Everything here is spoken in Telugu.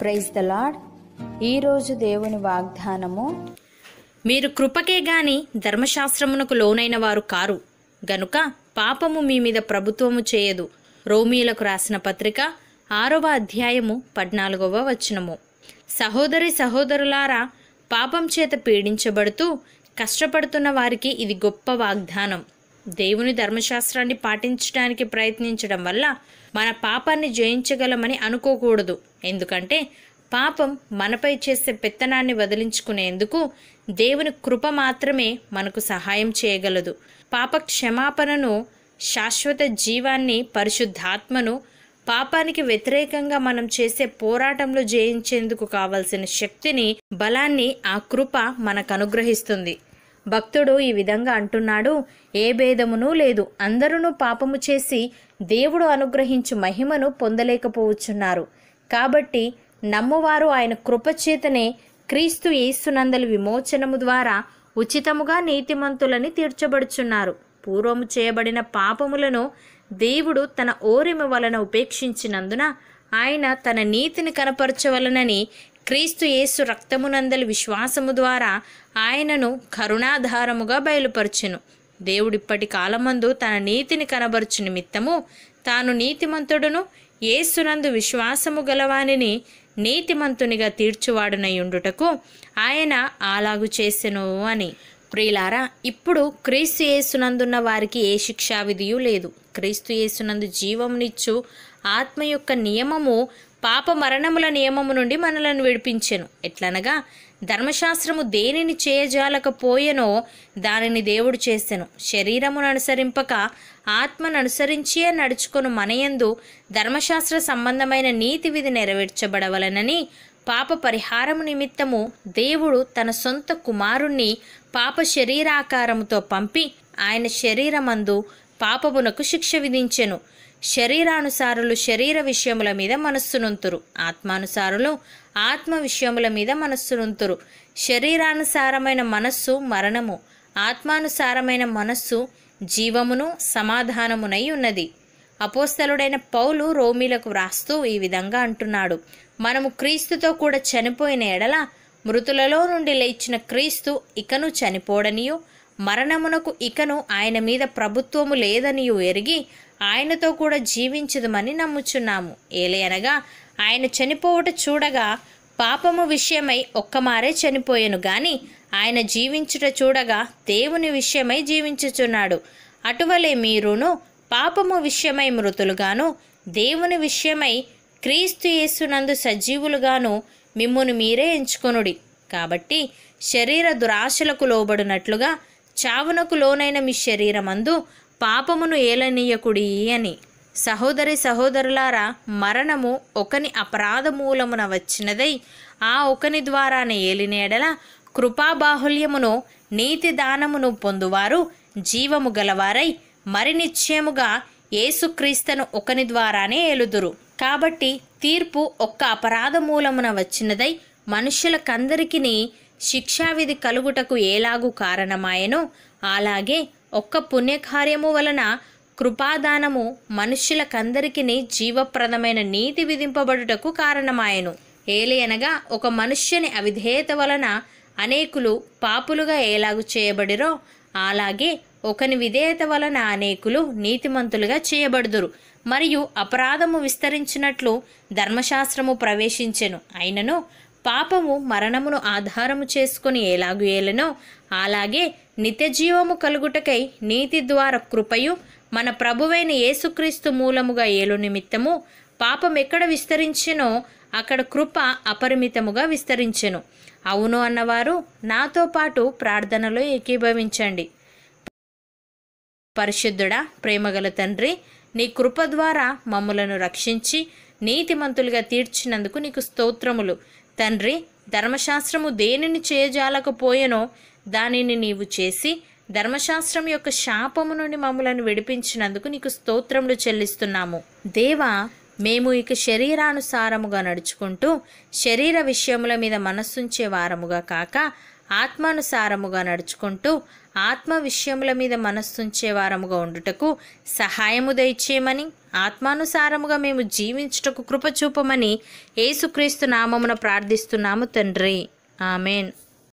ప్రైజ్ ద లాడ్ ఈరోజు దేవుని వాగ్దానము మీరు కృపకే గాని ధర్మశాస్త్రమునకు లోనైన వారు కారు గనుక పాపము మీ మీద ప్రభుత్వము చేయదు రోమీలకు రాసిన పత్రిక ఆరవ అధ్యాయము పద్నాలుగవ వచనము సహోదరి సహోదరులారా పాపం చేత పీడించబడుతూ కష్టపడుతున్న వారికి ఇది గొప్ప వాగ్దానం దేవుని ధర్మశాస్త్రాన్ని పాటించడానికి ప్రయత్నించడం వల్ల మన పాపాన్ని జయించగలమని అనుకోకూడదు ఎందుకంటే పాపం మనపై చేసే పెత్తనాన్ని వదిలించుకునేందుకు దేవుని కృప మాత్రమే మనకు సహాయం చేయగలదు పాప క్షమాపణను శాశ్వత జీవాన్ని పరిశుద్ధాత్మను పాపానికి వ్యతిరేకంగా మనం చేసే పోరాటంలో జయించేందుకు కావలసిన శక్తిని బలాన్ని ఆ కృప మనకు అనుగ్రహిస్తుంది భక్తుడు ఈ విధంగా అంటున్నాడు ఏ భేదమునూ లేదు అందరూ పాపము చేసి దేవుడు అనుగ్రహించు మహిమను పొందలేకపోవచ్చున్నారు కాబట్టి నమ్మువారు ఆయన కృపచేతనే క్రీస్తు యేసునందలి విమోచనము ద్వారా ఉచితముగా నీతిమంతులని తీర్చబడుచున్నారు పూర్వము చేయబడిన పాపములను దేవుడు తన ఓరిమ వలన ఉపేక్షించినందున ఆయన తన నీతిని కనపరచవలనని క్రీస్తు యేసు రక్తమునందలి విశ్వాసము ద్వారా ఆయనను కరుణాధారముగా బయలుపరచును దేవుడిప్పటి కాలమందు తన నీతిని కనబరుచు నిమిత్తము తాను నీతిమంతుడును ఏసునందు విశ్వాసము గలవానిని నీతిమంతునిగా తీర్చువాడునయుండుటకు ఆయన అలాగు చేసెను అని ప్రియులారా ఇప్పుడు క్రీస్తు యేసునందున్న వారికి ఏ శిక్షా విధియు లేదు క్రీస్తు యేసునందు జీవమునిచ్చు ఆత్మ యొక్క నియమము పాప మరణముల నియమము నుండి మనలను విడిపించెను ఎట్లనగా ధర్మశాస్త్రము దేనిని చేయజాలకపోయెనో దానిని దేవుడు చేసెను శరీరమును అనుసరింపక ఆత్మను అనుసరించియే నడుచుకొను మనయందు ధర్మశాస్త్ర సంబంధమైన నీతి విధి నెరవేర్చబడవలనని పాప పరిహారము నిమిత్తము దేవుడు తన సొంత కుమారుణ్ణి పాప శరీరాకారముతో పంపి ఆయన శరీరమందు పాపమునకు శిక్ష విధించెను శరీరానుసారులు శరీర విషయముల మీద మనస్సునుంతురు ఆత్మానుసారులు ఆత్మ విషయముల మీద మనస్సునుంతురు శరీరానుసారమైన మనస్సు మరణము ఆత్మానుసారమైన మనస్సు జీవమును సమాధానమునై ఉన్నది అపోస్తలుడైన పౌలు రోమిలకు వ్రాస్తూ ఈ విధంగా అంటున్నాడు మనము క్రీస్తుతో కూడా చనిపోయిన ఎడల మృతులలో నుండి లేచిన క్రీస్తు ఇకను చనిపోడనియు మరణమునకు ఇకను ఆయన మీద ప్రభుత్వము లేదనియు ఎరిగి ఆయనతో కూడా జీవించదుమని నమ్ముచున్నాము ఏలయనగా ఆయన చనిపోవట చూడగా పాపము విషయమై ఒక్కమారే చనిపోయాను గాని ఆయన జీవించుట చూడగా దేవుని విషయమై జీవించుచున్నాడు అటువలే మీరును పాపము విషయమై మృతులుగాను దేవుని విషయమై క్రీస్తు యేసునందు సజీవులుగాను మిమ్మును మీరే ఎంచుకొనుడి కాబట్టి శరీర దురాశలకు లోబడినట్లుగా చావునకు లోనైన మీ శరీరమందు పాపమును ఏలనీయకుడి అని సహోదరి సహోదరులారా మరణము ఒకని అపరాధ మూలమున వచ్చినదై ఆ ఒకని ద్వారానే ఏలినేడల కృపాబాహుల్యమును నీతి దానమును పొందువారు జీవము గలవారై మరి నిశ్చయముగా ఏసుక్రీస్తను ఒకని ద్వారానే ఏలుదురు కాబట్టి తీర్పు ఒక్క అపరాధ మూలమున వచ్చినదై మనుషులకందరికీ శిక్షావిధి కలుగుటకు ఏలాగు కారణమాయనో అలాగే ఒక్క పుణ్యకార్యము వలన కృపాదానము మనుష్యులకందరికీ జీవప్రదమైన నీతి విధింపబడుటకు కారణమాయను ఏలయనగా ఒక మనుష్యుని అవిధేయత వలన అనేకులు పాపులుగా ఏలాగు చేయబడిరో అలాగే ఒకని విధేయత వలన అనేకులు నీతిమంతులుగా చేయబడుదురు మరియు అపరాధము విస్తరించినట్లు ధర్మశాస్త్రము ప్రవేశించెను అయినను పాపము మరణమును ఆధారము చేసుకుని ఎలాగు ఏలనో అలాగే నిత్యజీవము కలుగుటకై నీతి ద్వారా కృపయు మన ప్రభువైన యేసుక్రీస్తు మూలముగా ఏలు నిమిత్తము పాపం ఎక్కడ విస్తరించెనో అక్కడ కృప అపరిమితముగా విస్తరించెను అవును అన్నవారు నాతో పాటు ప్రార్థనలో ఏకీభవించండి పరిశుద్ధుడా ప్రేమగల తండ్రి నీ కృప ద్వారా మమ్మలను రక్షించి నీతిమంతులుగా తీర్చినందుకు నీకు స్తోత్రములు తండ్రి ధర్మశాస్త్రము దేనిని చేయజాలకపోయేనో దానిని నీవు చేసి ధర్మశాస్త్రం యొక్క శాపము నుండి మమ్మలను విడిపించినందుకు నీకు స్తోత్రములు చెల్లిస్తున్నాము దేవా మేము ఇక శరీరానుసారముగా నడుచుకుంటూ శరీర విషయముల మీద మనస్సుంచే వారముగా కాక ఆత్మానుసారముగా నడుచుకుంటూ ఆత్మ విషయముల మీద మనస్సుంచే వారముగా ఉండుటకు సహాయము దయచేయమని ఆత్మానుసారముగా మేము జీవించుటకు కృపచూపమని ఏసుక్రీస్తు నామమున ప్రార్థిస్తున్నాము తండ్రి ఆమెన్